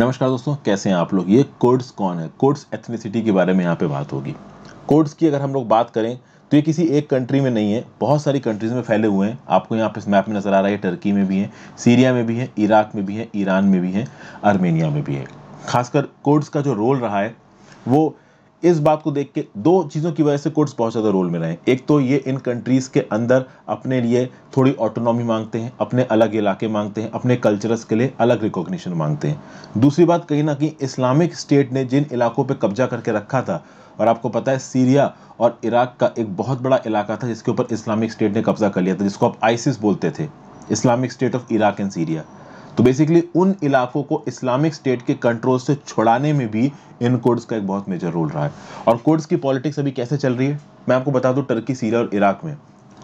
नमस्कार दोस्तों कैसे हैं आप लोग ये कोड्स कौन है कोड्स एथनिसिटी के बारे में यहाँ पे बात होगी कोड्स की अगर हम लोग बात करें तो ये किसी एक कंट्री में नहीं है बहुत सारी कंट्रीज़ में फैले हुए हैं आपको यहाँ पे इस मैप में नज़र आ रहा है टर्की में भी है सीरिया में भी है इराक में भी है ईरान में भी है आर्मेनिया में भी है खासकर कोड्स का जो रोल रहा है वो इस बात को देख के दो चीज़ों की वजह से कोर्ट्स बहुत ज़्यादा रोल में रहे हैं एक तो ये इन कंट्रीज़ के अंदर अपने लिए थोड़ी ऑटोनॉमी मांगते हैं अपने अलग इलाके मांगते हैं अपने कल्चरस के लिए अलग रिकॉग्निशन मांगते हैं दूसरी बात कहीं ना कहीं इस्लामिक स्टेट ने जिन इलाकों पर कब्जा करके रखा था और आपको पता है सीरिया और इराक का एक बहुत बड़ा इलाका था जिसके ऊपर इस्लामिक स्टेट ने कब्जा कर लिया था जिसको आप आइसिस बोलते थे Islamic State of Iraq and Syria तो बेसिकली उन इलाकों को इस्लामिक स्टेट के कंट्रोल से छुड़ाने में भी इन कोड्स का एक बहुत मेजर रोल रहा है और कोड्स की पॉलिटिक्स अभी कैसे चल रही है मैं आपको बता दूं टर्की सीरिया और इराक में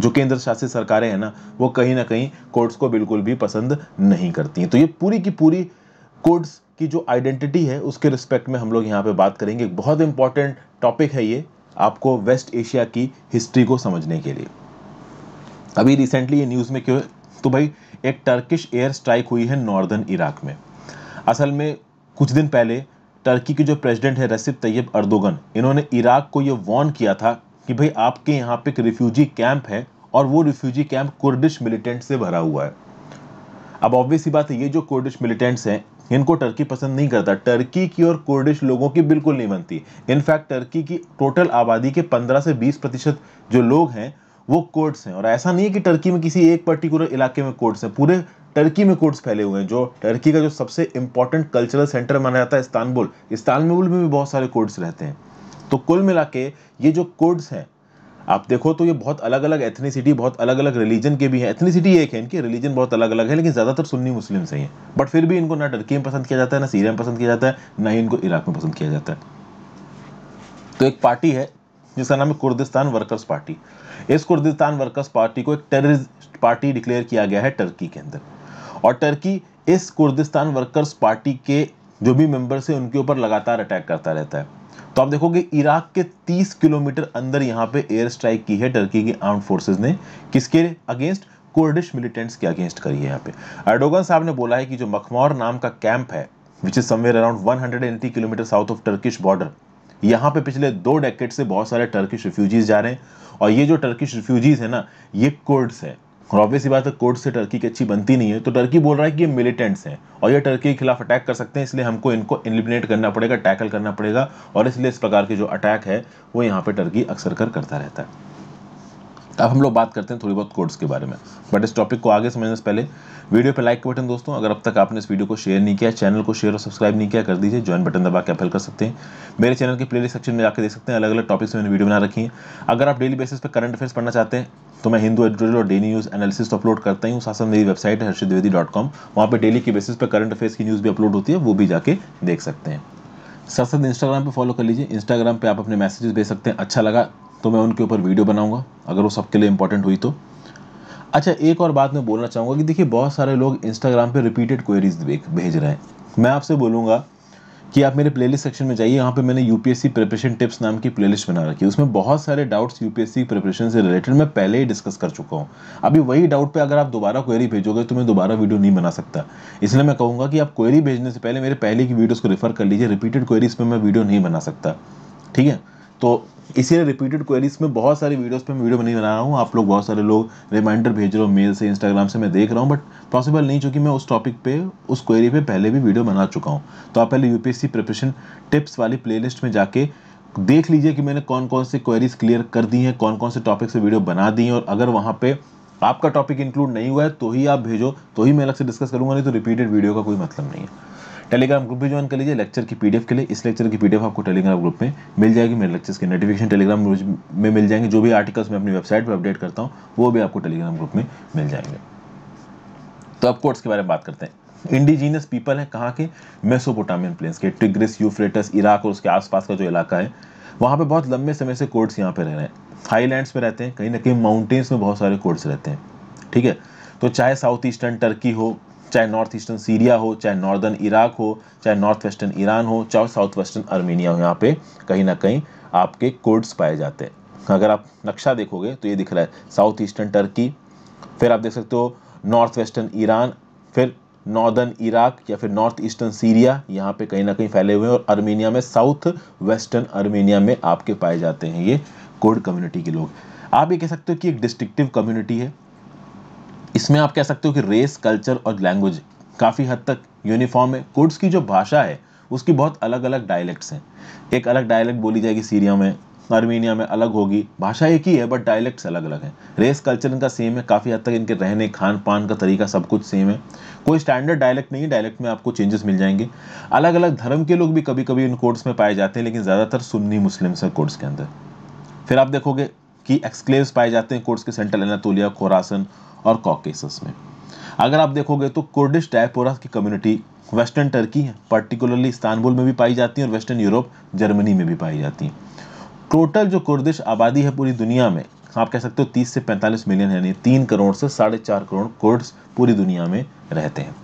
जो केंद्र शासित सरकारें हैं ना वो कहीं ना कहीं कोर्ट्स को बिल्कुल भी पसंद नहीं करती हैं तो ये पूरी की पूरी कोर्ट्स की जो आइडेंटिटी है उसके रिस्पेक्ट में हम लोग यहाँ पे बात करेंगे बहुत इंपॉर्टेंट टॉपिक है ये आपको वेस्ट एशिया की हिस्ट्री को समझने के लिए अभी रिसेंटली ये न्यूज़ में क्यों तो भाई एक टर्किश एयर स्ट्राइक हुई है नॉर्दर्न इराक में असल में कुछ दिन पहले टर्की के जो प्रेसिडेंट है रसिप तैयब अर्दोगन इन्होंने इराक को ये वॉर्न किया था कि भाई आपके यहाँ पे एक रिफ्यूजी कैंप है और वो रिफ्यूजी कैंप कुर्डिश मिलिटेंट से भरा हुआ है अब ऑब्वियस ही बात है ये जो कुर्डिश मिलिटेंट्स हैं इनको टर्की पसंद नहीं करता टर्की की और कुर्डिश लोगों की बिल्कुल नहीं बनती इनफैक्ट टर्की की टोटल आबादी के 15 से 20 प्रतिशत जो लोग हैं वो कोर्ट्स हैं और ऐसा नहीं है कि टर्की में किसी एक पर्टिकुलर इलाके में कोर्ट्स हैं पूरे टर्की में कोर्ट्स फैले हुए हैं जो टर्की का जो सबसे इंपॉर्टेंट कल्चरल सेंटर माना जाता है इस्तानबुल इस्तानबुल में भी बहुत सारे कोर्ट्स रहते हैं तो कुल मिला के ये जो कोर्ट्स हैं आप देखो तो ये बहुत अलग अलग एथनीसिटी बहुत अलग अलग रिलीजन के भी हैं एथनीसिटी एक है इनके रिलीजन बहुत अलग अलग है लेकिन ज़्यादातर सुन्नी मुस्लिम से ही हैं बट फिर भी इनको ना टर्की में पसंद किया जाता है ना सीरिया में पसंद किया जाता है ना ही इनको इराक में पसंद किया जाता है तो एक पार्टी है जिसका नाम है कुर्दिस्तान वर्कर्स पार्टी इस कुर्दिस्तान वर्कर्स पार्टी को एक टेररिस्ट पार्टी डिक्लेयर किया गया है टर्की के अंदर और टर्की इस कुर्दिस्तान वर्कर्स पार्टी के जो भी मेंबर्स हैं उनके ऊपर लगातार अटैक करता रहता है तो आप देखोगे इराक के 30 किलोमीटर अंदर यहाँ पे एयर स्ट्राइक की है टर्की की आर्म फोर्सेज ने किसके अगेंस्ट कुर्डिश मिलिटेंट्स के अगेंस्ट करी है यहाँ पे अर्डोगन साहब ने बोला है कि जो मखमौर नाम का कैंप है which is somewhere around 180 kilometre south of Turkish border यहाँ पे पिछले दो डेकेट से बहुत सारे टर्किश रिफ्यूजीज जा रहे हैं और ये जो टर्किश रिफ्यूजीज है ना ये कोर्ड्स है और ऑब्वियसली बात है कोर्ट से टर्की की अच्छी बनती नहीं है तो टर्की बोल रहा है कि ये मिलिटेंट्स हैं और ये टर्की के खिलाफ अटैक कर सकते हैं इसलिए हमको इनको एलिमिनेट करना पड़ेगा टैकल करना पड़ेगा और इसलिए इस प्रकार के जो अटैक है वो यहाँ पर टर्की अक्सर कर करता रहता है अब हम लोग बात करते हैं थोड़ी बहुत कोड्स के बारे में बट इस टॉपिक को आगे समझने से पहले वीडियो पे लाइक का बटन दोस्तों अगर अब तक आपने इस वीडियो को शेयर नहीं किया चैनल को शेयर और सब्सक्राइब नहीं किया कर दीजिए ज्वाइन बटन दबा के अपहल कर सकते हैं मेरे चैनल के प्लेलिस्ट सेक्शन में जाकर देख सकते हैं अलग अलग टॉपिक्स मैंने वीडियो बना रखी है अगर आप डेली बेसिस पर करंट अफेयर्स पढ़ना चाहते हैं तो मैं हिंदू एडिटोरियल और डेली न्यूज़ एनालिसिस तो अपलोड करता हूँ साथ साथ मेरी वेबसाइट है हर्षित द्विवेदी डॉट कॉम वहाँ पर डेली के बेसिस पर करंट अफेयर्स की न्यूज़ भी अपलोड होती है वो भी जाके देख सकते हैं साथ साथ इंस्टाग्राम पर फॉलो कर लीजिए इंस्टाग्राम पर आप अपने मैसेजेस भेज सकते हैं अच्छा लगा तो मैं उनके ऊपर वीडियो बनाऊंगा अगर वो सबके लिए इंपॉर्टेंट हुई तो अच्छा एक और बात मैं बोलना चाहूँगा कि देखिए बहुत सारे लोग इंस्टाग्राम पर रिपीटेड क्वेरीज भेज रहे हैं मैं आपसे बोलूँगा कि आप मेरे प्लेलिस्ट सेक्शन में जाइए यहाँ पे मैंने यूपीएससी प्रिपरेशन टिप्स नाम की प्लेलिस्ट बना रखी है उसमें बहुत सारे डाउट्स यूपीएससी प्रिपरेशन से रिलेटेड मैं पहले ही डिस्कस कर चुका हूँ अभी वही डाउट पे अगर आप दोबारा क्वेरी भेजोगे तो मैं दोबारा वीडियो नहीं बना सकता इसलिए मैं कहूँगा कि आप क्वेरी भेजने से पहले मेरे पहले की वीडियोज़ को रेफर कर लीजिए रिपीटेड क्वेरीज पर मैं वीडियो नहीं बना सकता ठीक है तो इसीलिए रिपीटेड क्वेरीज में बहुत सारी वीडियोस पे मैं वीडियो नहीं बना रहा हूँ आप लोग बहुत सारे लोग रिमाइंडर भेज रहे हो मेल से इंस्टाग्राम से मैं देख रहा हूँ बट पॉसिबल नहीं चूँकि मैं उस टॉपिक पे उस क्वेरी पे पहले भी वीडियो बना चुका हूँ तो आप पहले यूपीएससी प्रिपरेशन टिप्स वाली प्लेलिस्ट में जाके देख लीजिए कि मैंने कौन कौन से क्वेरीज क्लियर कर दी हैं कौन कौन से टॉपिक से वीडियो बना दी हैं और अगर वहाँ पर आपका टॉपिक इंक्लूड नहीं हुआ है तो ही आप भेजो तो ही मैं अलग से डिस्कस करूँगा नहीं तो रिपीटेड वीडियो का कोई मतलब नहीं है टेलीग्राम ग्रुप भी ज्वाइन कर लीजिए लेक्चर की पीडीएफ के लिए इस लेक्चर की पीडीएफ आपको टेलीग्राम ग्रुप में मिल जाएगी मेरे लेक्चर्स के नोटिफिकेशन टेलीग्राम में मिल जाएंगे जो भी आर्टिकल्स मैं अपनी वेबसाइट पर अपडेट करता हूँ वो भी आपको टेलीग्राम ग्रुप में मिल जाएंगे तो अब कोर्ट्स के बारे में बात करते हैं इंडिजीनियस पीपल हैं कहाँ के मेसोपोटामियन प्लेन्स के टिग्रिस यूफ्रेटस इराक और उसके आसपास का जो इलाका है वहाँ पर बहुत लंबे समय से कोर्ट्स यहाँ पे रह रहे हैं हाईलैंड्स में रहते हैं कहीं ना कहीं माउंटेन्स में बहुत सारे कोर्ट्स रहते हैं ठीक है तो चाहे साउथ ईस्टर्न टर्की हो चाहे नॉर्थ ईस्टर्न सीरिया हो चाहे नॉर्दर्न इराक हो चाहे नॉर्थ वेस्टर्न ईरान हो चाहे साउथ वेस्टर्न आर्मीनिया हो यहाँ पे कहीं ना कहीं आपके कोर्ड्स पाए जाते हैं अगर आप नक्शा देखोगे तो ये दिख रहा है साउथ ईस्टर्न टर्की फिर आप देख सकते हो नॉर्थ वेस्टर्न ईरान फिर नॉर्दर्न इराक या फिर नॉर्थ ईस्टर्न सीरिया यहाँ पे कहीं ना कहीं फैले हुए हैं और अर्मेनिया में साउथ वेस्टर्न आर्मीनिया में आपके पाए जाते हैं ये कोड कम्युनिटी के लोग आप ये कह सकते हो कि एक डिस्ट्रिक्टिव कम्युनिटी है इसमें आप कह सकते हो कि रेस कल्चर और लैंग्वेज काफ़ी हद तक यूनिफॉर्म है कुर्ड्स की जो भाषा है उसकी बहुत अलग अलग डायलैक्ट्स हैं एक अलग डायलैक्ट बोली जाएगी सीरिया में आर्मीनिया में अलग होगी भाषा एक ही है बट डायलैक्ट्स अलग अलग हैं रेस कल्चर इनका सेम है काफ़ी हद तक इनके रहने खान पान का तरीका सब कुछ सेम है कोई स्टैंडर्ड डायलैक्ट नहीं है डायलैक्ट में आपको चेंजेस मिल जाएंगे अलग अलग धर्म के लोग भी कभी कभी इन कोर्ट्स में पाए जाते हैं लेकिन ज़्यादातर सुन्नी मुस्लिम्स हैं कोर्ट्स के अंदर फिर आप देखोगे कि एक्सक्लेव्स पाए जाते हैं कोर्ट्स के सेंट्रल एनातोलिया खोरासन और कॉकेसस में अगर आप देखोगे तो कुर्डिश डायपोरा की कम्युनिटी वेस्टर्न टर्की है पर्टिकुलरली इस्तानबुल में भी पाई जाती है और वेस्टर्न यूरोप जर्मनी में भी पाई जाती है टोटल जो कुर्दिश आबादी है पूरी दुनिया में आप कह सकते हो 30 से 45 मिलियन यानी तीन करोड़ से साढ़े चार करोड़ कुर्ड्स पूरी दुनिया में रहते हैं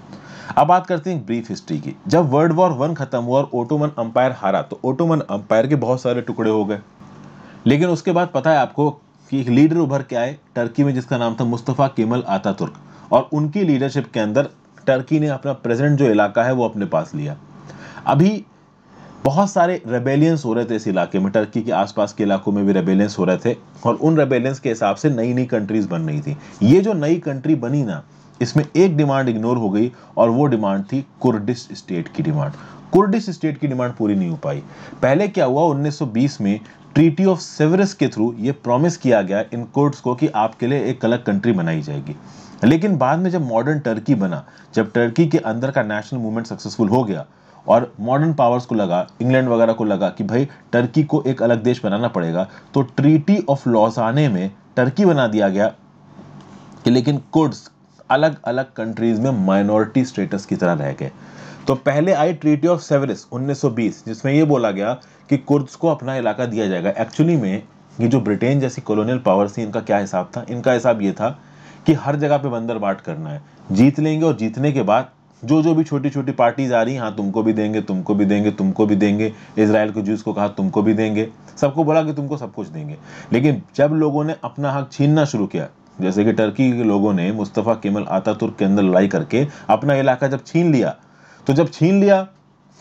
अब बात करते हैं ब्रीफ हिस्ट्री की जब वर्ल्ड वॉर वन खत्म हुआ और ओटोमन अंपायर हारा तो ओटोमन अंपायर के बहुत सारे टुकड़े हो गए लेकिन उसके बाद पता है आपको कि एक लीडर उभर के आए टर्की में जिसका नाम था मुस्तफ़ा केमल आता तुर्क और उनकी लीडरशिप के अंदर टर्की ने अपना प्रेजेंट जो इलाका है वो अपने पास लिया अभी बहुत सारे रेबेलियंस हो रहे थे इस इलाके में टर्की के आसपास के इलाकों में भी रेबेलियंस हो रहे थे और उन रेबेलियंस के हिसाब से नई नई कंट्रीज बन रही थी ये जो नई कंट्री बनी ना इसमें एक डिमांड इग्नोर हो गई और वो डिमांड थी कुर्डिस स्टेट की डिमांड कुर्डिस स्टेट की डिमांड पूरी नहीं हो पाई पहले क्या हुआ 1920 में ट्रीटी ऑफ सेवरस के थ्रू ये प्रॉमिस किया गया इन कोर्ट्स को कि आपके लिए एक अलग कंट्री बनाई जाएगी लेकिन बाद में जब मॉडर्न टर्की बना जब टर्की के अंदर का नेशनल मूवमेंट सक्सेसफुल हो गया और मॉडर्न पावर्स को लगा इंग्लैंड वगैरह को लगा कि भाई टर्की को एक अलग देश बनाना पड़ेगा तो ट्रीटी ऑफ लॉसाने में टर्की बना दिया गया लेकिन कुर्ड्स अलग अलग कंट्रीज में माइनॉरिटी स्टेटस की तरह रह गए तो पहले आई ट्रीटी ऑफ सेवरिस 1920 जिसमें यह बोला गया कि कुर्द्स को अपना इलाका दिया जाएगा एक्चुअली में ये जो ब्रिटेन जैसी कॉलोनियल पावर थी इनका क्या हिसाब था इनका हिसाब ये था कि हर जगह पे बंदर बाट करना है जीत लेंगे और जीतने के बाद जो जो भी छोटी छोटी पार्टीज आ रही हैं हाँ तुमको भी देंगे तुमको भी देंगे तुमको भी देंगे इसराइल के जूस को कहा तुमको भी देंगे सबको बोला कि तुमको सब कुछ देंगे लेकिन जब लोगों ने अपना हक छीनना शुरू किया जैसे कि टर्की के लोगों ने मुस्तफ़ा केमल आता के अंदर लड़ाई करके अपना इलाका जब छीन लिया तो जब छीन लिया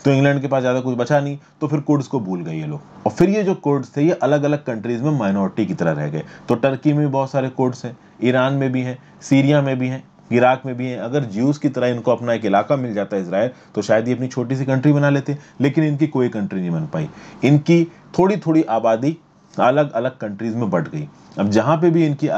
तो इंग्लैंड के पास ज़्यादा कुछ बचा नहीं तो फिर कुर्ड्स को भूल गए ये लोग और फिर ये जो कुर्ड्स थे ये अलग अलग कंट्रीज़ में माइनॉरिटी की तरह रह गए तो टर्की में भी बहुत सारे कुर्ड्स हैं ईरान में भी हैं सीरिया में भी हैं इराक में भी हैं अगर ज्यूस की तरह इनको अपना एक इलाका मिल जाता है इसराइल तो शायद ये अपनी छोटी सी कंट्री बना लेते लेकिन इनकी कोई कंट्री नहीं बन पाई इनकी थोड़ी थोड़ी आबादी अलग अलग कंट्रीज़ में बट गई अब जहां पे भी इनकी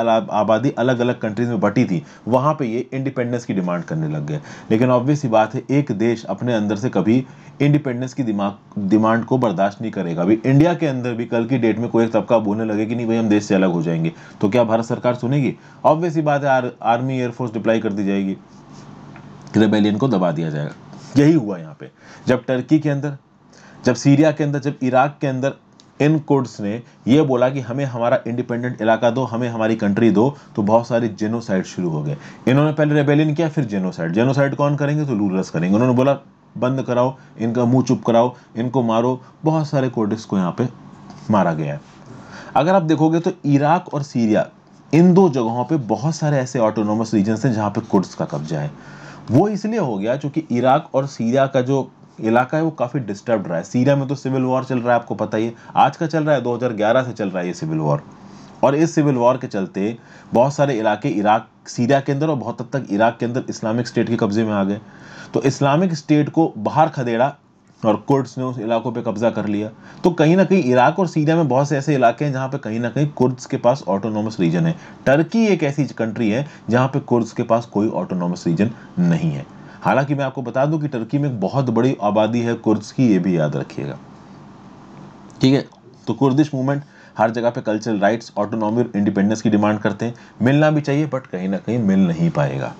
आबादी अलग अलग कंट्रीज़ में बटी थी वहां पे ये इंडिपेंडेंस की डिमांड करने लग गए लेकिन ऑब्वियस ही बात है एक देश अपने अंदर से कभी इंडिपेंडेंस की दिमाग डिमांड को बर्दाश्त नहीं करेगा अभी इंडिया के अंदर भी कल की डेट में कोई एक तबका बोलने लगे कि नहीं भाई हम देश से अलग हो जाएंगे तो क्या भारत सरकार सुनेगी ऑब्वियस ही बात है आर, आर्मी एयरफोर्स डिप्लाई कर दी जाएगी रेबेलियन को दबा दिया जाएगा यही हुआ यहाँ पे जब टर्की के अंदर जब सीरिया के अंदर जब इराक के अंदर इन कुड्स ने ये बोला कि हमें हमारा इंडिपेंडेंट इलाका दो हमें हमारी कंट्री दो तो बहुत सारे जेनोसाइड शुरू हो गए इन्होंने पहले रेबेलियन किया फिर जेनोसाइड जेनोसाइड कौन करेंगे तो लूलर्स करेंगे उन्होंने बोला बंद कराओ इनका मुंह चुप कराओ इनको मारो बहुत सारे कोडिस को यहाँ पे मारा गया है अगर आप देखोगे तो इराक और सीरिया इन दो जगहों पे बहुत सारे ऐसे ऑटोनोमस रीजन हैं जहाँ पे कुड्स का कब्जा है वो इसलिए हो गया क्योंकि इराक और सीरिया का जो इलाका है वो काफ़ी डिस्टर्ब रहा है सीरिया में तो सिविल वॉर चल रहा है आपको पता ही है आज का चल रहा है 2011 से चल रहा है ये सिविल वॉर और इस सिविल वॉर के चलते बहुत सारे इलाके इराक सीरिया के अंदर और बहुत हद तक इराक के अंदर इस्लामिक स्टेट के कब्जे में आ गए तो इस्लामिक स्टेट को बाहर खदेड़ा और कुर्ड्स ने उस इलाकों पे कब्जा कर लिया तो कहीं ना कहीं इराक और सीरिया में बहुत से ऐसे इलाके हैं जहाँ पे कहीं ना कहीं कुर्ड्स के पास ऑटोनोमस रीजन है टर्की एक ऐसी कंट्री है जहाँ पे कुर्ड्स के पास कोई ऑटोनोमस रीजन नहीं है हालांकि मैं आपको बता दूं कि टर्की में एक बहुत बड़ी आबादी है कुर्द्स की ये भी याद रखिएगा ठीक है तो कुर्दिश मूवमेंट हर जगह पे कल्चरल राइट्स ऑटोनॉमी और इंडिपेंडेंस की डिमांड करते हैं मिलना भी चाहिए बट कहीं ना कहीं मिल नहीं पाएगा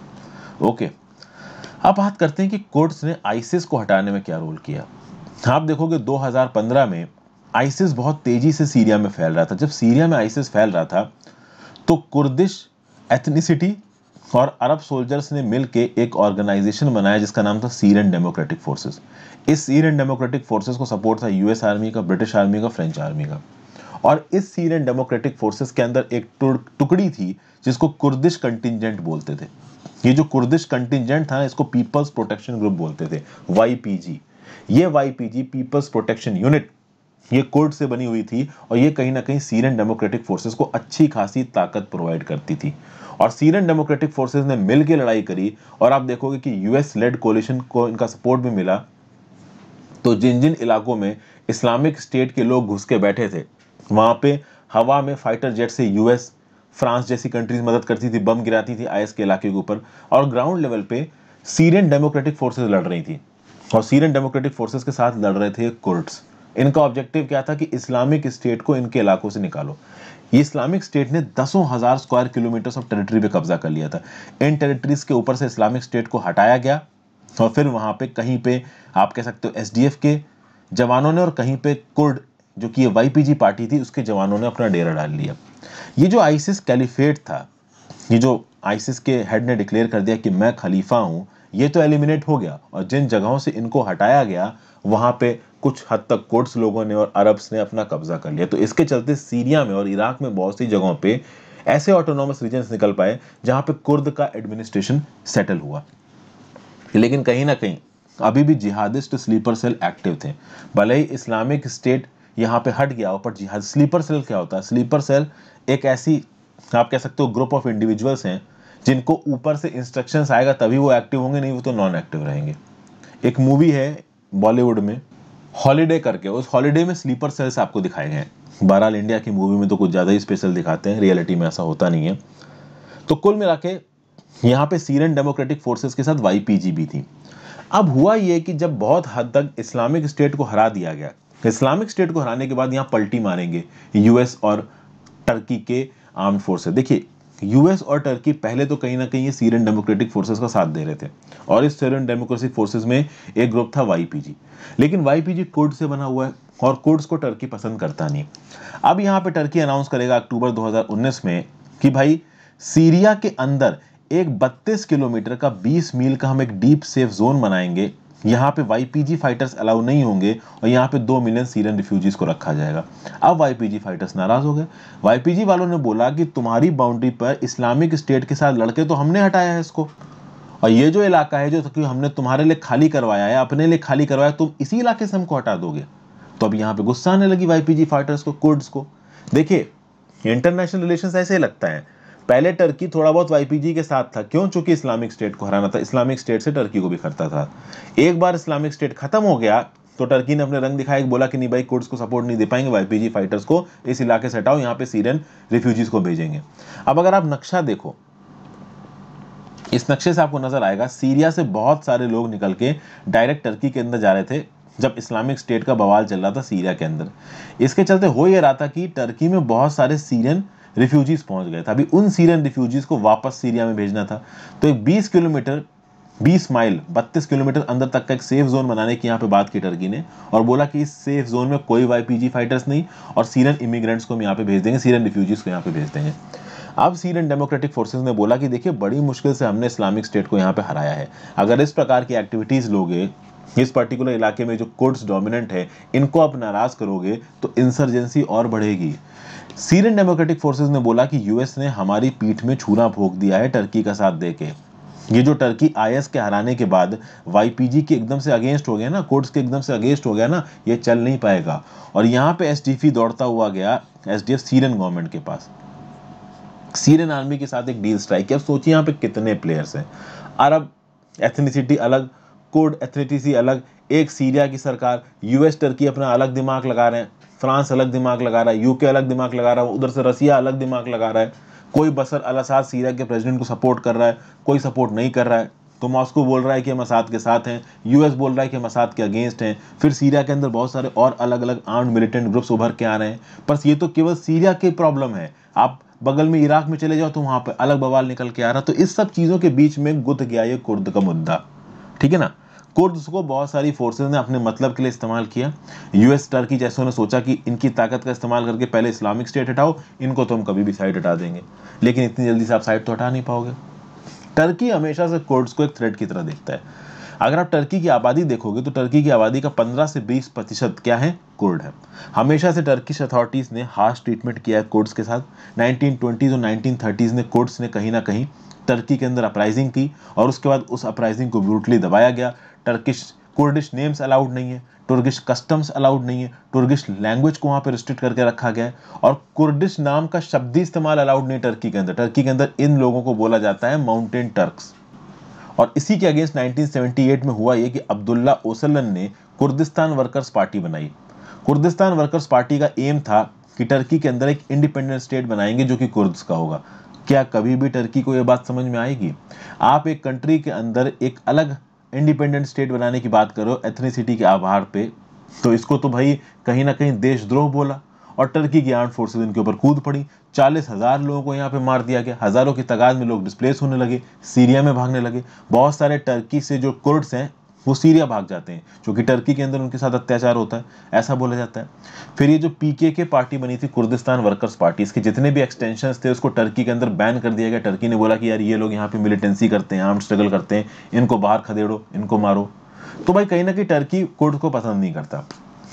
ओके अब बात करते हैं कि कुर्ड्स ने आइसिस को हटाने में क्या रोल किया आप देखोगे 2015 में आइसिस बहुत तेजी से सीरिया में फैल रहा था जब सीरिया में आइसिस फैल रहा था तो कुर्दिश एथनिसिटी और अरब सोल्जर्स ने मिल के एक ऑर्गेनाइजेशन बनाया जिसका नाम था सीरियन डेमोक्रेटिक फोर्सेस इस सीरियन डेमोक्रेटिक फोर्सेस को सपोर्ट था यूएस आर्मी का ब्रिटिश आर्मी का फ्रेंच आर्मी का और इस सीरियन डेमोक्रेटिक फोर्सेस के अंदर एक टुकड़ी थी जिसको कुर्दिश कंटिजेंट बोलते थे ये जो कुर्दिश कंटिजेंट था इसको पीपल्स प्रोटेक्शन ग्रुप बोलते थे वाई ये वाई पीपल्स प्रोटेक्शन यूनिट ये कोर्ट से बनी हुई थी और ये कहीं ना कहीं सीरियन डेमोक्रेटिक फोर्सेस को अच्छी खासी ताकत प्रोवाइड करती थी और सीरियन डेमोक्रेटिक फोर्सेस ने मिल के लड़ाई करी और आप देखोगे कि यूएस लेड कोलिशन को इनका सपोर्ट भी मिला तो जिन जिन इलाकों में इस्लामिक स्टेट के लोग घुस के बैठे थे वहाँ पे हवा में फाइटर जेट से यूएस फ्रांस जैसी कंट्रीज मदद करती थी बम गिराती थी आईएस के इलाके के ऊपर और ग्राउंड लेवल पे सीरियन डेमोक्रेटिक फोर्सेस लड़ रही थी और सीरियन डेमोक्रेटिक फोर्सेस के साथ लड़ रहे थे कुर्ट्स इनका ऑब्जेक्टिव क्या था कि इस्लामिक स्टेट को इनके इलाकों से निकालो ये इस्लामिक स्टेट ने दसों हज़ार स्क्वायर किलोमीटर्स ऑफ टेरिटरी पे कब्जा कर लिया था इन टेरिटरीज के ऊपर से इस्लामिक स्टेट को हटाया गया और फिर वहाँ पे कहीं पे आप कह सकते हो एसडीएफ के जवानों ने और कहीं पे कुर्ड जो कि ये वाईपीजी पार्टी थी उसके जवानों ने अपना डेरा डाल लिया ये जो आइसिस कैलिफेट था ये जो आइसिस के हेड ने डिक्लेयर कर दिया कि मैं खलीफा हूँ ये तो एलिमिनेट हो गया और जिन जगहों से इनको हटाया गया वहाँ पे कुछ हद तक कोर्ट्स लोगों ने और अरब्स ने अपना कब्जा कर लिया तो इसके चलते सीरिया में और इराक में बहुत सी जगहों पे ऐसे ऑटोनॉमस रीजन्स निकल पाए जहाँ पे कुर्द का एडमिनिस्ट्रेशन सेटल हुआ लेकिन कहीं ना कहीं अभी भी जिहादिस्ट स्लीपर सेल एक्टिव थे भले ही इस्लामिक स्टेट यहाँ पे हट गया हो पर जिहाद स्लीपर सेल क्या होता है स्लीपर सेल एक ऐसी आप कह सकते हो ग्रुप ऑफ इंडिविजुअल्स हैं जिनको ऊपर से इंस्ट्रक्शंस आएगा तभी वो एक्टिव होंगे नहीं वो तो नॉन एक्टिव रहेंगे एक मूवी है बॉलीवुड में हॉलीडे करके उस हॉलीडे में स्लीपर सेल्स आपको दिखाए गए हैं बहरहाल इंडिया की मूवी में तो कुछ ज़्यादा ही स्पेशल दिखाते हैं रियलिटी में ऐसा होता नहीं है तो कुल मिला के यहाँ पे सीरियन डेमोक्रेटिक फोर्सेस के साथ वाई थी अब हुआ यह कि जब बहुत हद तक इस्लामिक स्टेट को हरा दिया गया इस्लामिक स्टेट को हराने के बाद यहाँ पलटी मारेंगे यूएस और टर्की के आर्म फोर्सेस देखिए यूएस और टर्की पहले तो कहीं ना कहीं ये सीरियन डेमोक्रेटिक फोर्सेस का साथ दे रहे थे और इस सीरियन डेमोक्रेटिक फोर्सेस में एक ग्रुप था वाईपीजी लेकिन वाईपीजी कोर्ट से बना हुआ है और कोर्ट्स को टर्की पसंद करता नहीं अब यहाँ पे टर्की अनाउंस करेगा अक्टूबर 2019 में कि भाई सीरिया के अंदर एक 32 किलोमीटर का 20 मील का हम एक डीप सेफ जोन बनाएंगे यहाँ पे वाई फाइटर्स अलाउ नहीं होंगे और यहाँ पे दो मिलियन सीरियन रिफ्यूजीज को रखा जाएगा अब वाई फाइटर्स नाराज हो गए वाई वालों ने बोला कि तुम्हारी बाउंड्री पर इस्लामिक स्टेट के साथ लड़के तो हमने हटाया है इसको और ये जो इलाका है जो कि हमने तुम्हारे लिए खाली करवाया है अपने लिए खाली करवाया तुम इसी इलाके से हमको हटा दोगे तो अब यहाँ पे गुस्सा आने लगी वाईपीजी फाइटर्स को कुर्ड्स को देखिए इंटरनेशनल रिलेशन ऐसे ही लगता है पहले टर्की थोड़ा बहुत वाईपीजी के साथ था क्यों चूंकि इस्लामिक स्टेट को हराना था इस्लामिक स्टेट से टर्की को भी खरता था एक बार इस्लामिक स्टेट खत्म हो गया तो टर्की ने अपने रंग दिखाया बोला कि नहीं भाई कुर्ड्स को सपोर्ट नहीं दे पाएंगे वाईपीजी फाइटर्स को इस इलाके से हटाओ यहाँ पे सीरियन रिफ्यूजीज को भेजेंगे अब अगर आप नक्शा देखो इस नक्शे से आपको नजर आएगा सीरिया से बहुत सारे लोग निकल के डायरेक्ट टर्की के अंदर जा रहे थे जब इस्लामिक स्टेट का बवाल चल रहा था सीरिया के अंदर इसके चलते हो यह रहा था कि टर्की में बहुत सारे सीरियन रिफ्यूजीज़ पहुंच गए था अभी उन सीरियन रिफ्यूजीज़ को वापस सीरिया में भेजना था तो एक 20 किलोमीटर 20 माइल 32 किलोमीटर अंदर तक का एक सेफ जोन बनाने की यहाँ पे बात की टर्की ने और बोला कि इस सेफ जोन में कोई वाईपीजी फाइटर्स नहीं और सीरियन इमिग्रेंट्स को हम यहाँ पे भेज देंगे सीरियन रिफ्यूजीज़ को यहाँ पे भेज देंगे अब सीरियन डेमोक्रेटिक फोर्सेस ने बोला कि देखिए बड़ी मुश्किल से हमने इस्लामिक स्टेट को यहाँ पे हराया है अगर इस प्रकार की एक्टिविटीज़ लोगे इस पर्टिकुलर इलाके में जो कोर्ट्स डोमिनेंट है इनको आप नाराज़ करोगे तो इंसर्जेंसी और बढ़ेगी सीरियन डेमोक्रेटिक फोर्सेस ने बोला कि यूएस ने हमारी पीठ में छूरा भोग दिया है टर्की का साथ देके ये जो टर्की आईएस के हराने के बाद वाईपीजी के एकदम से अगेंस्ट हो गया ना कोर्ट्स के एकदम से अगेंस्ट हो गया ना ये चल नहीं पाएगा और यहाँ पे एसडीएफ दौड़ता हुआ गया एसडीएफ सीरियन गवर्नमेंट के पास सीरियन आर्मी के साथ एक डील स्ट्राइक है सोचिए यहाँ पे कितने प्लेयर्स हैं अरब एथनिसिटी अलग कोड एथनिटी अलग एक सीरिया की सरकार यूएस टर्की अपना अलग दिमाग लगा रहे हैं फ्रांस अलग दिमाग लगा रहा है यूके अलग दिमाग लगा रहा है उधर से रसिया अलग दिमाग लगा रहा है कोई बसर अल असाद सीरिया के प्रेसिडेंट को सपोर्ट कर रहा है कोई सपोर्ट नहीं कर रहा है तो मॉस्को बोल रहा है कि हम असाद के साथ हैं यूएस बोल रहा है कि हम असाद के अगेंस्ट हैं फिर सीरिया के अंदर बहुत सारे और अलग अलग आर्म मिलिटेंट ग्रुप्स उभर के आ रहे हैं पर ये तो केवल सीरिया की के प्रॉब्लम है आप बगल में इराक में चले जाओ तो वहाँ पर अलग बवाल निकल के आ रहा तो इस सब चीज़ों के बीच में गुत गया ये कुर्द का मुद्दा ठीक है ना कुर्द्स को बहुत सारी फोर्सेज ने अपने मतलब के लिए इस्तेमाल किया यूएस टर्की जैसे उन्होंने सोचा कि इनकी ताकत का इस्तेमाल करके पहले इस्लामिक स्टेट हटाओ इनको तो हम कभी भी साइड हटा देंगे लेकिन इतनी जल्दी से आप साइड तो हटा नहीं पाओगे टर्की हमेशा से कुर्ड्स को एक थ्रेड की तरह देखता है अगर आप टर्की की आबादी देखोगे तो टर्की की आबादी का 15 से 20 प्रतिशत क्या है कुर्ड है हमेशा से टर्किश अथॉरिटीज़ ने हार्श ट्रीटमेंट किया है कुर्ड्स के साथ 1920s और 1930s ने कुर्ड्स ने कहीं ना कहीं टर्की के अंदर अपराइजिंग की और उसके बाद उस अपराइजिंग को ब्रूटली दबाया गया टर्किश कुर्डिश नेम्स अलाउड नहीं है टर्किश कस्टम्स अलाउड नहीं है टर्किश लैंग्वेज को वहाँ पर रिस्ट्रिक्ट करके रखा गया है और कुर्डिश नाम का ही इस्तेमाल अलाउड नहीं टर्की के अंदर टर्की के अंदर इन लोगों को बोला जाता है माउंटेन टर्क्स और इसी के अगेंस्ट 1978 में हुआ ये कि अब्दुल्ला ओसलन ने कुर्दिस्तान वर्कर्स पार्टी बनाई कुर्दिस्तान वर्कर्स पार्टी का एम था कि टर्की के अंदर एक इंडिपेंडेंट स्टेट बनाएंगे जो कि कुर्द्स का होगा क्या कभी भी टर्की को यह बात समझ में आएगी आप एक कंट्री के अंदर एक अलग इंडिपेंडेंट स्टेट बनाने की बात करो एथनिसिटी के आभार पे तो इसको तो भाई कहीं ना कहीं देशद्रोह बोला और टर्की की आर्म फोर्सेज इनके ऊपर कूद पड़ी चालीस हज़ार लोगों को यहाँ पे मार दिया गया हज़ारों की तादाद में लोग डिस्प्लेस होने लगे सीरिया में भागने लगे बहुत सारे टर्की से जो कुर्ड्स हैं वो सीरिया भाग जाते हैं क्योंकि टर्की के अंदर उनके साथ अत्याचार होता है ऐसा बोला जाता है फिर ये जो पीके के पार्टी बनी थी कुर्दिस्तान वर्कर्स पार्टी इसके जितने भी एक्सटेंशन थे उसको टर्की के अंदर बैन कर दिया गया टर्की ने बोला कि यार ये लोग यहाँ पे मिलिटेंसी करते हैं आर्म स्ट्रगल करते हैं इनको बाहर खदेड़ो इनको मारो तो भाई कहीं ना कहीं टर्की कोर्ट को पसंद नहीं करता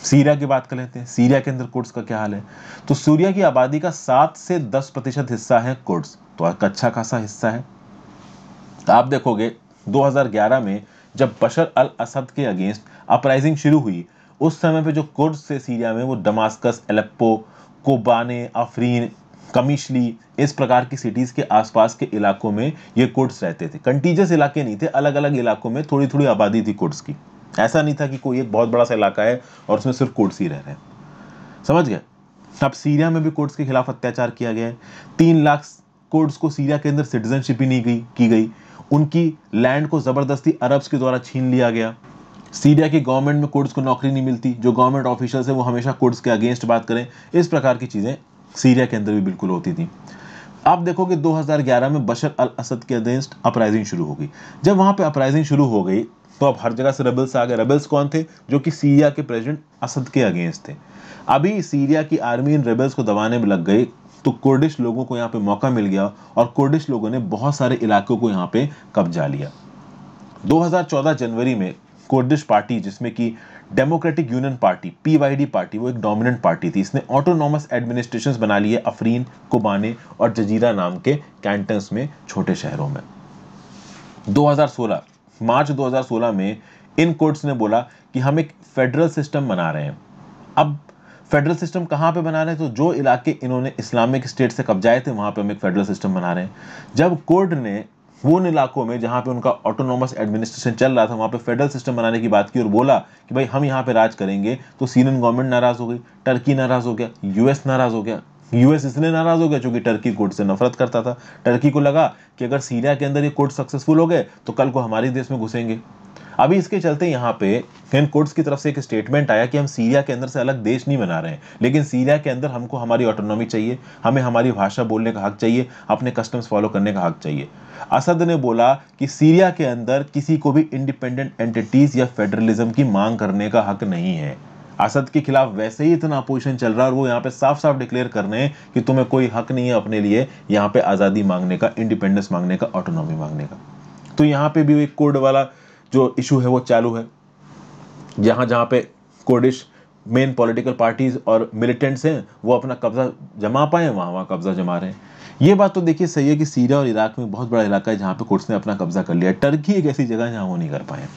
सीरिया की बात कर लेते हैं सीरिया के अंदर कोर्ट्स का क्या हाल है तो सूर्या की आबादी का सात से दस प्रतिशत हिस्सा है कुर्ड्स तो एक अच्छा खासा हिस्सा है आप देखोगे 2011 में जब बशर अल असद के अगेंस्ट अपराइजिंग शुरू हुई उस समय पे जो कुर्स थे सीरिया में वो Damascus Aleppo Kobani Afrin Qamishli इस प्रकार की सिटीज़ के आसपास के इलाकों में ये कुर्ड्स रहते थे कंटीजस इलाके नहीं थे अलग अलग इलाकों में थोड़ी थोड़ी आबादी थी कुर्ड्स की ऐसा नहीं था कि कोई एक बहुत बड़ा सा इलाका है और उसमें सिर्फ कुर्ड्स ही रह रहे हैं समझ गए अब सीरिया में भी कुर्ड्स के खिलाफ अत्याचार किया गया है तीन लाख कुर्ड्स को सीरिया के अंदर सिटीजनशिप ही नहीं गई की गई उनकी लैंड को ज़बरदस्ती अरब्स के द्वारा छीन लिया गया सीरिया की गवर्नमेंट में कुर्ड्स को नौकरी नहीं मिलती जो गवर्नमेंट ऑफिशल्स हैं वो हमेशा कुर्ड्स के अगेंस्ट बात करें इस प्रकार की चीज़ें सीरिया के अंदर भी बिल्कुल होती थी आप देखोगे 2011 में बशर अल असद के अगेंस्ट अपराइजिंग शुरू हो गई जब वहाँ पे अपराइजिंग शुरू हो गई तो अब हर जगह से रेबल्स आ गए रेबल्स कौन थे जो कि सीरिया के प्रेसिडेंट असद के अगेंस्ट थे अभी सीरिया की आर्मी इन रेबल्स को दबाने में लग गई तो कुर्डिश लोगों को यहाँ पे मौका मिल गया और कुर्डिश लोगों ने बहुत सारे इलाकों को यहाँ पे कब्जा लिया 2014 जनवरी में कुर्दिश पार्टी जिसमें कि Democratic Union Party PYD party वो एक डोमिनेंट पार्टी थी इसने ऑटोनॉमस एडमिनिस्ट्रेशन बना लिए अफरीन कोबाने और जजीरा नाम के कैंटन्स में छोटे शहरों में 2016 मार्च 2016 में इन कोर्ट्स ने बोला कि हम एक फेडरल सिस्टम बना रहे हैं अब फेडरल सिस्टम कहाँ पे बना रहे हैं तो जो इलाके इन्होंने इस्लामिक स्टेट से कब्जाए थे वहाँ पे हम एक फेडरल सिस्टम बना रहे हैं जब कोर्ट ने उन इलाकों में जहाँ पे उनका ऑटोनोमस एडमिनिस्ट्रेशन चल रहा था वहाँ पे फेडरल सिस्टम बनाने की बात की और बोला कि भाई हम यहाँ पे राज करेंगे तो सीरियन गवर्नमेंट नाराज़ हो गई टर्की नाराज़ हो गया यू नाराज़ हो गया यूएस इसलिए नाराज़ हो गया चूंकि टर्की कोर्ट से नफरत करता था टर्की को लगा कि अगर सीरिया के अंदर ये कोर्ट सक्सेसफुल हो गए तो कल को हमारे देश में घुसेंगे अभी इसके चलते यहाँ पे फेन कोर्ट्स की तरफ से एक स्टेटमेंट आया कि हम सीरिया के अंदर से अलग देश नहीं बना रहे हैं लेकिन सीरिया के अंदर हमको हमारी ऑटोनॉमी चाहिए हमें हमारी भाषा बोलने का हक चाहिए अपने कस्टम्स फॉलो करने का हक चाहिए असद ने बोला कि सीरिया के अंदर किसी को भी इंडिपेंडेंट एंटिटीज या फेडरलिज्म की मांग करने का हक नहीं है असद के खिलाफ वैसे ही इतना अपोजिशन चल रहा है और वो यहाँ पे साफ साफ डिक्लेयर कर रहे हैं कि तुम्हें कोई हक नहीं है अपने लिए यहाँ पे आज़ादी मांगने का इंडिपेंडेंस मांगने का ऑटोनॉमी मांगने का तो यहाँ पे भी एक कोड वाला जो इशू है वो चालू है जहाँ जहाँ पे कोडिश मेन पॉलिटिकल पार्टीज और मिलिटेंट्स हैं वो अपना कब्जा जमा पाए वहाँ वहाँ कब्जा जमा रहे हैं ये बात तो देखिए सही है कि सीरिया और इराक में बहुत बड़ा इलाका है जहाँ पे कोर्ट्स ने अपना कब्जा कर लिया टर्की एक ऐसी जगह है जहाँ वो नहीं कर पाए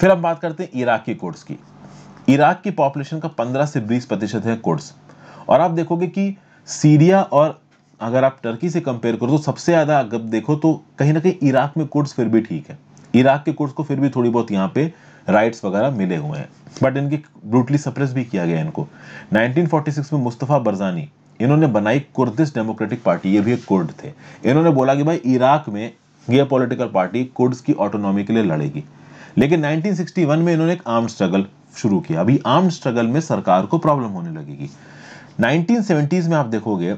फिर हम बात करते हैं इराक की कोर्ट्स की इराक की पॉपुलेशन का पंद्रह से बीस प्रतिशत है कोर्ट्स और आप देखोगे कि सीरिया और अगर आप टर्की से कंपेयर करो तो सबसे ज़्यादा अगर देखो तो कहीं ना कहीं इराक में कोर्ट्स फिर भी ठीक है इराक के कुर्स को फिर भी थोड़ी बहुत यहाँ पे राइट्स वगैरह मिले हुए हैं बट इनके ब्रूटली सप्रेस भी किया गया इनको 1946 में मुस्तफ़ा बरजानी इन्होंने बनाई कुर्दिश डेमोक्रेटिक पार्टी ये भी एक कुर्द थे इन्होंने बोला कि भाई इराक में यह पॉलिटिकल पार्टी कुर्ड्स की ऑटोनॉमी के लिए लड़ेगी लेकिन नाइनटीन में इन्होंने एक आर्म स्ट्रगल शुरू किया अभी आर्म स्ट्रगल में सरकार को प्रॉब्लम होने लगेगी नाइनटीन में आप देखोगे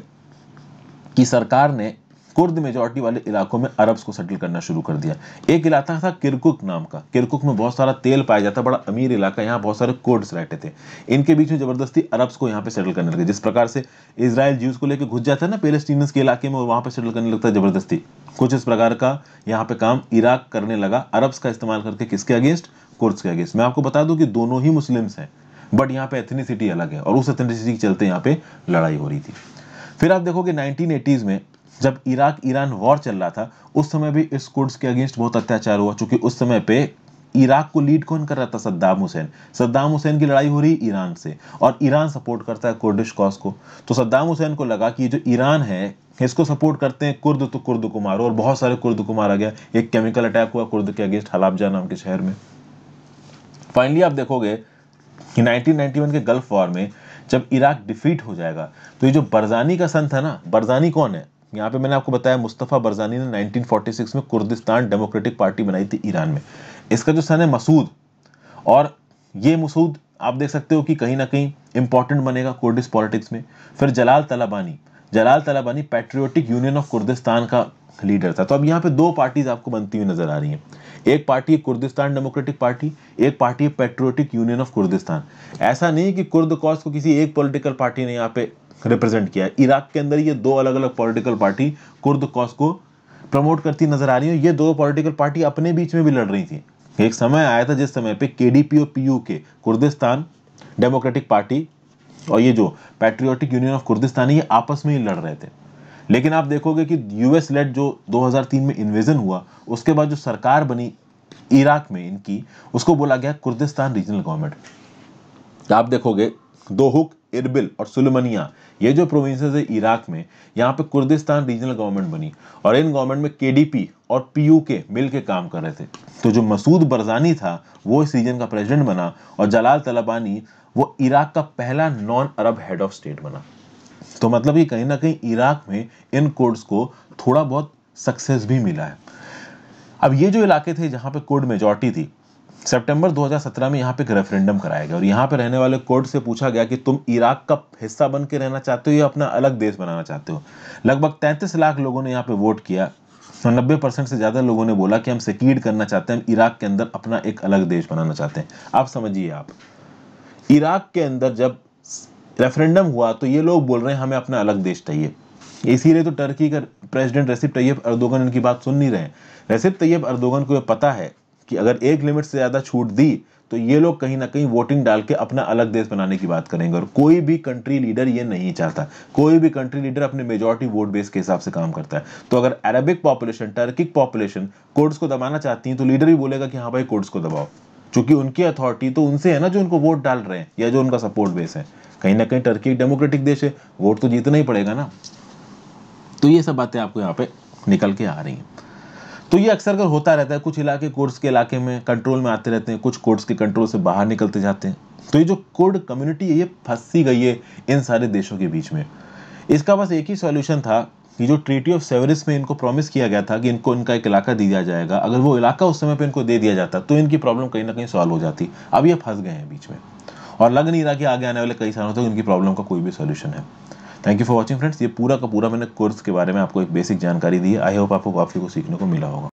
कि सरकार ने कुर्द मेजोरिटी वाले इलाकों में अरब्स को सेटल करना शुरू कर दिया एक इलाका था किरकुक नाम का किरकुक में बहुत सारा तेल पाया जाता बड़ा अमीर इलाका यहाँ बहुत सारे कोर्ड्स रहते थे इनके बीच में जबरदस्ती अरब्स को यहाँ पे सेटल करने लगे जिस प्रकार से इसराइल ज्यूज को लेकर घुस जाता है ना पेलेस्टीनियंस के इलाके में वहां वहाँ पर सेटल करने लगता है जबरदस्ती कुछ इस प्रकार का यहाँ पे काम इराक करने लगा अरब्स का इस्तेमाल करके किसके अगेंस्ट कुर्स के अगेंस्ट मैं आपको बता दूं कि दोनों ही मुस्लिम्स हैं बट यहाँ पे एथनिसिटी अलग है और उस एथनिसिटी के चलते यहाँ पे लड़ाई हो रही थी फिर आप देखोगे 1980s में जब इराक ईरान वॉर चल रहा था उस समय भी इस कुर्ड्स के अगेंस्ट बहुत अत्याचार हुआ चूंकि उस समय पे इराक को लीड कौन कर रहा था सद्दाम हुसैन सद्दाम हुसैन की लड़ाई हो रही ईरान से और ईरान सपोर्ट करता है कुर्दिश कॉज को तो सद्दाम हुसैन को लगा कि जो ईरान है इसको सपोर्ट करते हैं कुर्द तो कुर्द को मारो और बहुत सारे कुर्द को मारा गया एक केमिकल अटैक हुआ कुर्द के अगेंस्ट हलाबजा नाम के शहर में फाइनली आप देखोगे कि 1991 के गल्फ वॉर में जब इराक डिफीट हो जाएगा तो ये जो बरजानी का सन था ना बरजानी कौन है यहाँ पे मैंने आपको बताया मुस्तफ़ा बरजानी ने 1946 में कुर्दिस्तान डेमोक्रेटिक पार्टी बनाई थी ईरान में इसका जो सन है मसूद और ये मसूद आप देख सकते हो कि कहीं ना कहीं इंपॉर्टेंट बनेगा कुर्दिस पॉलिटिक्स में फिर Jalal Talabani Jalal Talabani Patriotic Union of Kurdistan का लीडर था तो अब यहाँ पे दो पार्टीज आपको बनती हुई नजर आ रही हैं एक पार्टी है कुर्दिस्तान डेमोक्रेटिक पार्टी एक पार्टी है पेट्रियोटिक यूनियन ऑफ कुर्दिस्तान ऐसा नहीं कि कुर्द कॉज को किसी एक पॉलिटिकल पार्टी ने यहाँ पे रिप्रेजेंट किया है इराक के अंदर ये दो अलग अलग पॉलिटिकल पार्टी कुर्द कॉज को प्रमोट करती नजर आ रही है ये दो पॉलिटिकल पार्टी अपने बीच में भी लड़ रही थी एक समय आया था जिस समय पे K D P O P U K Kurdistan Democratic Party और ये जो पैट्रियाटिक यूनियन ऑफ कुर्दिस्तान ये आपस में ही लड़ रहे थे लेकिन आप देखोगे कि यूएस लेट जो 2003 में इन्वेजन हुआ उसके बाद जो सरकार बनी इराक में इनकी उसको बोला गया कुर्दिस्तान रीजनल गवर्नमेंट आप देखोगे दोहुक इरबिल और सुलमनिया ये जो प्रोविंस है इराक में यहाँ पे कुर्दिस्तान रीजनल गवर्नमेंट बनी और इन गवर्नमेंट में केडीपी और पीयूके मिल के काम कर रहे थे तो जो मसूद बरजानी था वो इस रीजन का प्रेसिडेंट बना और जलाल तलबानी वो इराक का पहला non Arab head of state बना तो मतलब ये कहीं ना कहीं इराक में इन कोड्स को थोड़ा बहुत सक्सेस भी मिला है अब ये जो इलाके थे जहाँ पे कोड मेजोरिटी थी सितंबर 2017 में यहाँ पे एक रेफरेंडम कराया गया और यहाँ पे रहने वाले कोर्ट से पूछा गया कि तुम इराक का हिस्सा बन के रहना चाहते हो या अपना अलग देश बनाना चाहते हो लगभग 33 लाख लोगों ने यहाँ पे वोट किया तो नब्बे परसेंट से ज़्यादा लोगों ने बोला कि हम सिक्यूड करना चाहते हैं हम इराक के अंदर अपना एक अलग देश बनाना चाहते हैं आप समझिए आप इराक के अंदर जब रेफरेंडम हुआ तो ये लोग बोल रहे हैं हमें अपना अलग देश चाहिए इसीलिए तो टर्की का प्रेसिडेंट रसीब तैयब अर्दोगन इनकी बात सुन नहीं रहे रसीब तैयब अर्दोगन को पता है कि अगर एक लिमिट से ज़्यादा छूट दी तो ये लोग कहीं ना कहीं वोटिंग डाल के अपना अलग देश बनाने की बात करेंगे और कोई भी कंट्री लीडर ये नहीं चाहता कोई भी कंट्री लीडर अपने मेजोरिटी वोट बेस के हिसाब से काम करता है तो अगर Arabic population Turkic population Kurds को दबाना चाहती है तो लीडर भी बोलेगा कि हाँ भाई कोर्ट्स को दबाओ चूंकि उनकी अथॉरिटी तो उनसे है ना जो उनको वोट डाल रहे हैं या जो उनका सपोर्ट बेस है कहीं ना कहीं टर्की एक डेमोक्रेटिक देश है वोट तो जीतना ही पड़ेगा ना तो ये सब बातें आपको यहाँ पे निकल के आ रही हैं तो ये अक्सर कर होता रहता है कुछ इलाके कोर्ट्स के इलाके में कंट्रोल में आते रहते हैं कुछ कोर्ट्स के कंट्रोल से बाहर निकलते जाते हैं तो ये जो कोर्ड कम्युनिटी है ये फंसी गई है इन सारे देशों के बीच में इसका बस एक ही सॉल्यूशन था कि जो ट्रीटी ऑफ सेवरिस में इनको प्रॉमिस किया गया था कि इनको इनका एक इलाका दिया जाएगा अगर वो इलाका उस समय पर इनको दे दिया जाता तो इनकी प्रॉब्लम कहीं ना कहीं सॉल्व हो जाती अब ये फंस गए हैं बीच में और लग नहीं रहा कि आगे आने वाले कई सालों तक तो इनकी प्रॉब्लम का कोई भी सोल्यूशन है thank you for watching friends ये पूरा का पूरा मैंने कोर्स के बारे में आपको एक बेसिक जानकारी दी है आई होप आपको काफ़ी कुछ सीखने को मिला होगा